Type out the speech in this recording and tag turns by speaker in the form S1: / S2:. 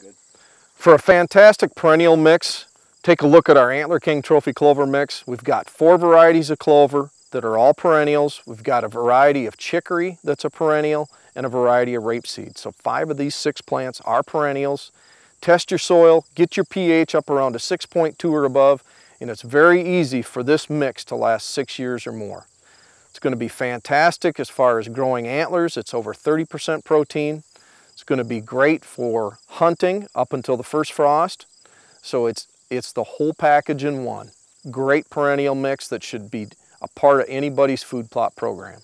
S1: Good. For a fantastic perennial mix, take a look at our Antler King Trophy Clover mix. We've got four varieties of clover that are all perennials. We've got a variety of chicory that's a perennial and a variety of rapeseed. So five of these six plants are perennials. Test your soil, get your pH up around a 6.2 or above, and it's very easy for this mix to last six years or more. It's gonna be fantastic as far as growing antlers. It's over 30% protein, going to be great for hunting up until the first frost. So it's, it's the whole package in one. Great perennial mix that should be a part of anybody's food plot program.